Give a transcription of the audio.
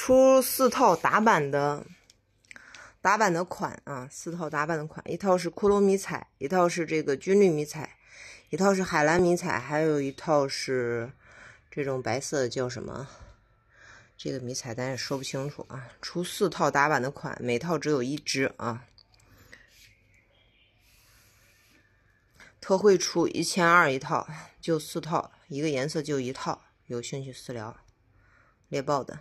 出四套打版的，打版的款啊，四套打版的款，一套是骷髅迷彩，一套是这个军绿迷彩，一套是海蓝迷彩，还有一套是这种白色的叫什么？这个迷彩咱也说不清楚啊。出四套打版的款，每套只有一只啊。特惠出一千二一套，就四套，一个颜色就一套。有兴趣私聊，猎豹的。